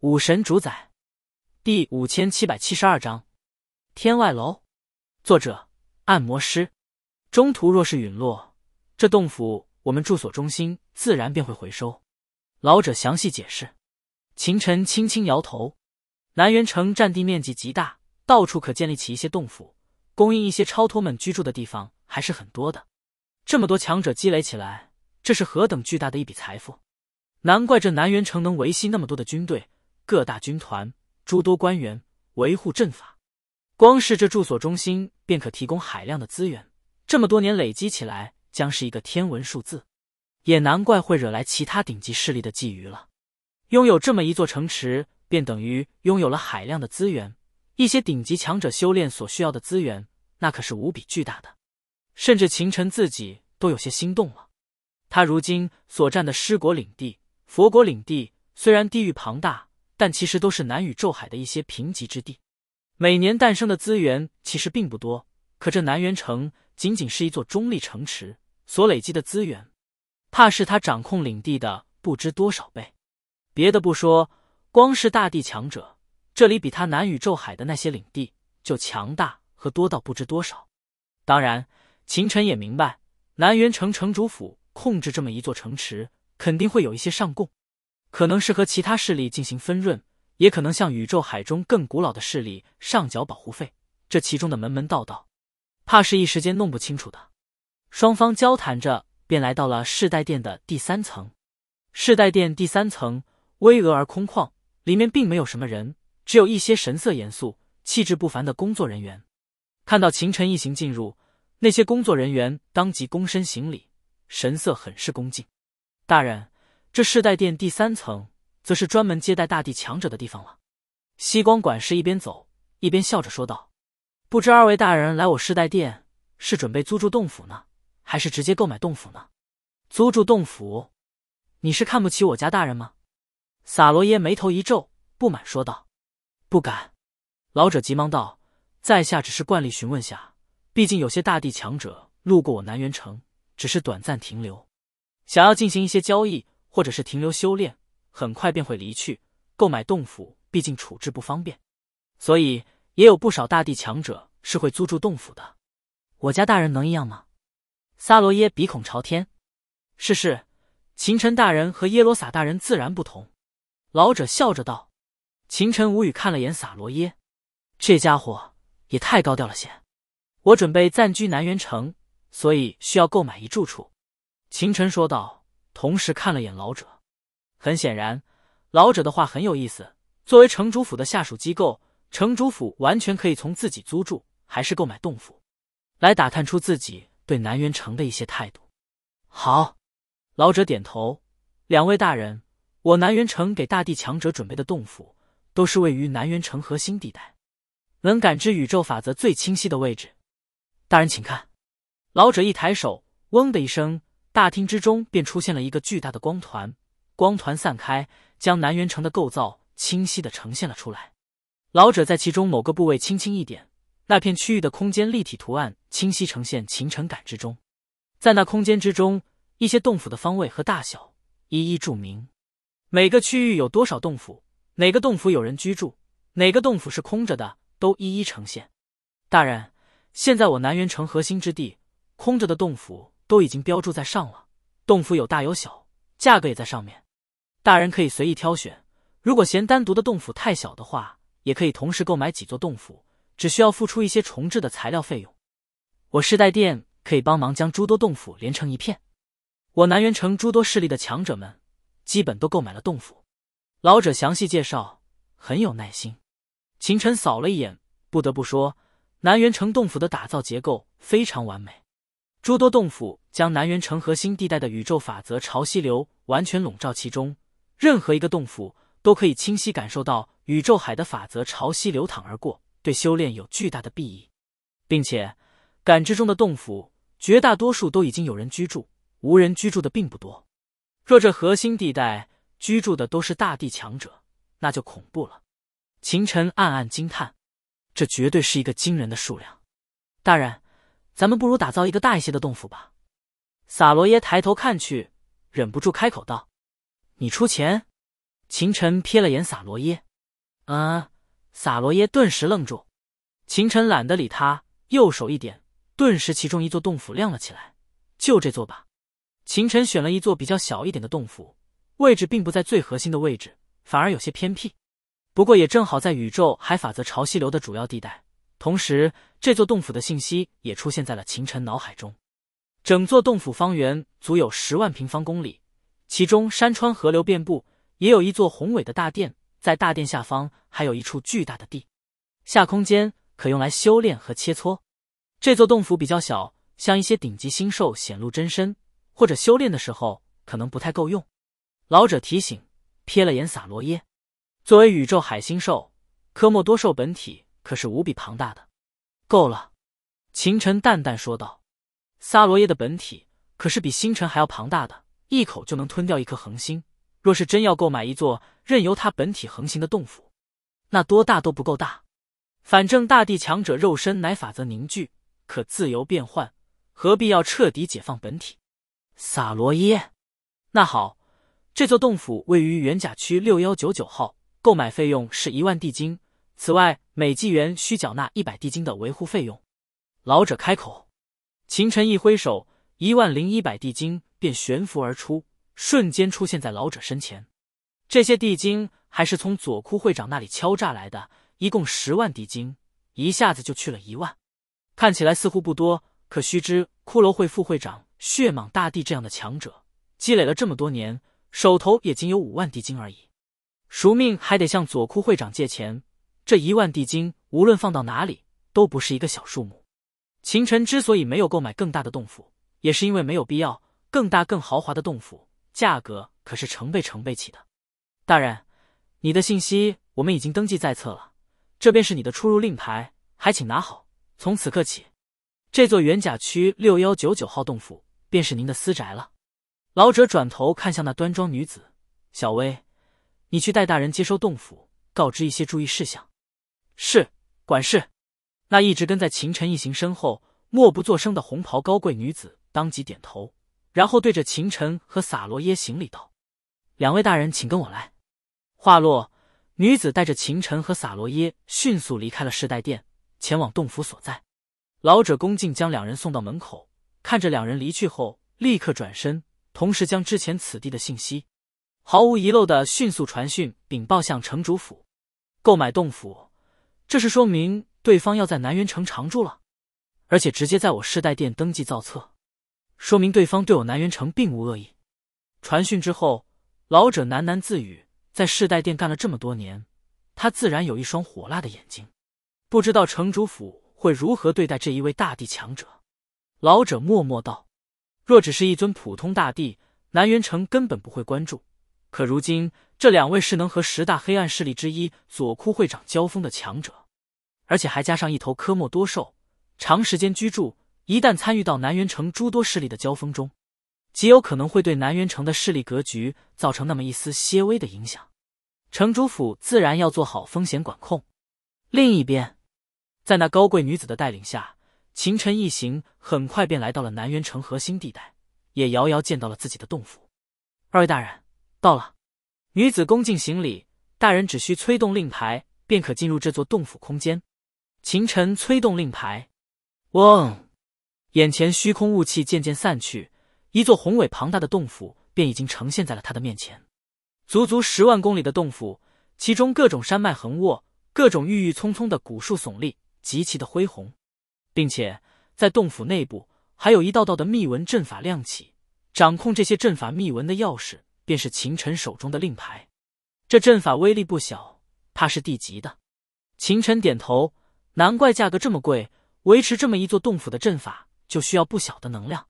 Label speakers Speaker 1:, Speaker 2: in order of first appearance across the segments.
Speaker 1: 武神主宰第五千七百七十二章天外楼。作者：按摩师。中途若是陨落，这洞府我们住所中心自然便会回收。老者详细解释。秦尘轻轻摇头。南元城占地面积极大，到处可建立起一些洞府，供应一些超脱们居住的地方，还是很多的。这么多强者积累起来，这是何等巨大的一笔财富！难怪这南元城能维系那么多的军队。各大军团、诸多官员维护阵法，光是这住所中心便可提供海量的资源，这么多年累积起来，将是一个天文数字。也难怪会惹来其他顶级势力的觊觎了。拥有这么一座城池，便等于拥有了海量的资源。一些顶级强者修炼所需要的资源，那可是无比巨大的。甚至秦尘自己都有些心动了。他如今所占的尸国领地、佛国领地虽然地域庞大，但其实都是南宇宙海的一些贫瘠之地，每年诞生的资源其实并不多。可这南元城仅仅是一座中立城池，所累积的资源，怕是他掌控领地的不知多少倍。别的不说，光是大地强者，这里比他南宇宙海的那些领地就强大和多到不知多少。当然，秦尘也明白，南元城城主府控制这么一座城池，肯定会有一些上供。可能是和其他势力进行分润，也可能向宇宙海中更古老的势力上缴保护费，这其中的门门道道，怕是一时间弄不清楚的。双方交谈着，便来到了世代殿的第三层。世代殿第三层巍峨而空旷，里面并没有什么人，只有一些神色严肃、气质不凡的工作人员。看到秦晨一行进入，那些工作人员当即躬身行礼，神色很是恭敬，大人。这世代殿第三层，则是专门接待大地强者的地方了。西光管事一边走一边笑着说道：“不知二位大人来我世代殿，是准备租住洞府呢，还是直接购买洞府呢？”租住洞府？你是看不起我家大人吗？”萨罗耶眉头一皱，不满说道：“不敢。”老者急忙道：“在下只是惯例询问下，毕竟有些大地强者路过我南元城，只是短暂停留，想要进行一些交易。”或者是停留修炼，很快便会离去。购买洞府，毕竟处置不方便，所以也有不少大地强者是会租住洞府的。我家大人能一样吗？萨罗耶鼻孔朝天。是是，秦尘大人和耶罗萨大人自然不同。老者笑着道。秦尘无语看了眼萨罗耶，这家伙也太高调了些。我准备暂居南元城，所以需要购买一住处。秦尘说道。同时看了眼老者，很显然，老者的话很有意思。作为城主府的下属机构，城主府完全可以从自己租住还是购买洞府，来打探出自己对南元城的一些态度。好，老者点头。两位大人，我南元城给大地强者准备的洞府，都是位于南元城核心地带，能感知宇宙法则最清晰的位置。大人请看，老者一抬手，嗡的一声。大厅之中便出现了一个巨大的光团，光团散开，将南元城的构造清晰的呈现了出来。老者在其中某个部位轻轻一点，那片区域的空间立体图案清晰呈现。秦尘感知中，在那空间之中，一些洞府的方位和大小一一注明，每个区域有多少洞府，哪个洞府有人居住，哪个洞府是空着的，都一一呈现。大人，现在我南元城核心之地空着的洞府。都已经标注在上了。洞府有大有小，价格也在上面，大人可以随意挑选。如果嫌单独的洞府太小的话，也可以同时购买几座洞府，只需要付出一些重置的材料费用。我世代殿可以帮忙将诸多洞府连成一片。我南元城诸多势力的强者们基本都购买了洞府。老者详细介绍，很有耐心。秦晨扫了一眼，不得不说，南元城洞府的打造结构非常完美。诸多洞府将南元城核心地带的宇宙法则潮汐流完全笼罩其中，任何一个洞府都可以清晰感受到宇宙海的法则潮汐流淌而过，对修炼有巨大的裨益。并且，感知中的洞府绝大多数都已经有人居住，无人居住的并不多。若这核心地带居住的都是大地强者，那就恐怖了。秦尘暗暗惊叹，这绝对是一个惊人的数量。大人。咱们不如打造一个大一些的洞府吧。萨罗耶抬头看去，忍不住开口道：“你出钱？”秦晨瞥了眼萨罗耶，啊！萨罗耶顿时愣住。秦晨懒得理他，右手一点，顿时其中一座洞府亮了起来。就这座吧。秦晨选了一座比较小一点的洞府，位置并不在最核心的位置，反而有些偏僻，不过也正好在宇宙海法则潮汐流的主要地带。同时，这座洞府的信息也出现在了秦尘脑海中。整座洞府方圆足有十万平方公里，其中山川河流遍布，也有一座宏伟的大殿。在大殿下方还有一处巨大的地下空间，可用来修炼和切磋。这座洞府比较小，像一些顶级星兽显露真身或者修炼的时候，可能不太够用。老者提醒，瞥了眼撒罗耶，作为宇宙海星兽科莫多兽本体。可是无比庞大的，够了。”秦晨淡淡说道，“萨罗耶的本体可是比星辰还要庞大的，一口就能吞掉一颗恒星。若是真要购买一座任由它本体横行的洞府，那多大都不够大。反正大地强者肉身乃法则凝聚，可自由变换，何必要彻底解放本体？撒罗耶，那好，这座洞府位于元甲区六幺九九号，购买费用是一万地金。”此外，每纪元需缴纳一百地金的维护费用。老者开口，秦尘一挥手，一万零一百地金便悬浮而出，瞬间出现在老者身前。这些地金还是从左枯会长那里敲诈来的，一共十万地金，一下子就去了一万。看起来似乎不多，可须知骷髅会副会长血蟒大帝这样的强者，积累了这么多年，手头也仅有五万地金而已。赎命还得向左枯会长借钱。这一万地金无论放到哪里都不是一个小数目。秦尘之所以没有购买更大的洞府，也是因为没有必要。更大更豪华的洞府，价格可是成倍成倍起的。大人，你的信息我们已经登记在册了，这便是你的出入令牌，还请拿好。从此刻起，这座元甲区六幺九九号洞府便是您的私宅了。老者转头看向那端庄女子，小薇，你去带大人接收洞府，告知一些注意事项。是管事，那一直跟在秦尘一行身后，默不作声的红袍高贵女子当即点头，然后对着秦尘和萨罗耶行礼道：“两位大人，请跟我来。”话落，女子带着秦尘和萨罗耶迅速离开了世代殿，前往洞府所在。老者恭敬将两人送到门口，看着两人离去后，立刻转身，同时将之前此地的信息，毫无遗漏的迅速传讯禀报向城主府，购买洞府。这是说明对方要在南元城常住了，而且直接在我世代殿登记造册，说明对方对我南元城并无恶意。传讯之后，老者喃喃自语：“在世代殿干了这么多年，他自然有一双火辣的眼睛。不知道城主府会如何对待这一位大帝强者。”老者默默道：“若只是一尊普通大帝，南元城根本不会关注。可如今这两位是能和十大黑暗势力之一左枯会长交锋的强者。”而且还加上一头科莫多兽，长时间居住，一旦参与到南元城诸多势力的交锋中，极有可能会对南元城的势力格局造成那么一丝些微的影响。城主府自然要做好风险管控。另一边，在那高贵女子的带领下，秦晨一行很快便来到了南元城核心地带，也遥遥见到了自己的洞府。二位大人到了，女子恭敬行礼，大人只需催动令牌，便可进入这座洞府空间。秦尘催动令牌，嗡，眼前虚空雾气渐渐散去，一座宏伟庞大的洞府便已经呈现在了他的面前。足足十万公里的洞府，其中各种山脉横卧，各种郁郁葱葱的古树耸立，极其的恢宏。并且在洞府内部，还有一道道的密文阵法亮起。掌控这些阵法密文的钥匙，便是秦尘手中的令牌。这阵法威力不小，怕是地级的。秦尘点头。难怪价格这么贵，维持这么一座洞府的阵法就需要不小的能量，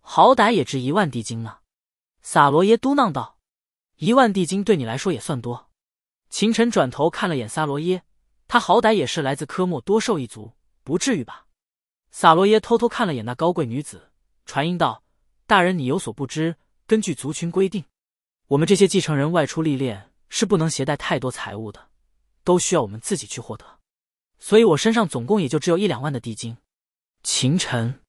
Speaker 1: 好歹也值一万地精呢。萨罗耶嘟囔道：“一万地精对你来说也算多。”秦晨转头看了眼萨罗耶，他好歹也是来自科莫多兽一族，不至于吧？萨罗耶偷偷看了眼那高贵女子，传音道：“大人，你有所不知，根据族群规定，我们这些继承人外出历练是不能携带太多财物的，都需要我们自己去获得。”所以，我身上总共也就只有一两万的地精。秦晨，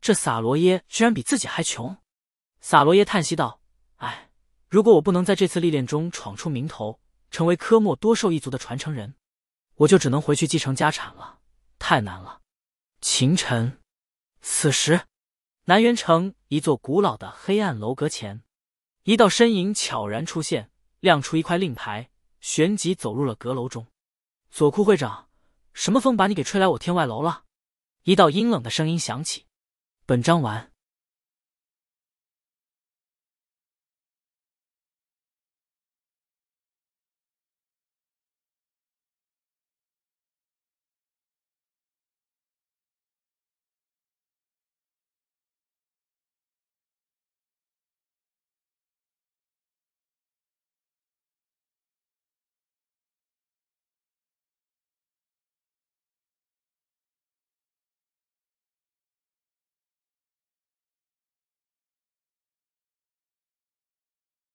Speaker 1: 这萨罗耶居然比自己还穷。萨罗耶叹息道：“哎，如果我不能在这次历练中闯出名头，成为科莫多兽一族的传承人，我就只能回去继承家产了。太难了。”秦晨，此时，南元城一座古老的黑暗楼阁前，一道身影悄然出现，亮出一块令牌，旋即走入了阁楼中。左库会长。什么风把你给吹来我天外楼了？一道阴冷的声音响起。本章完。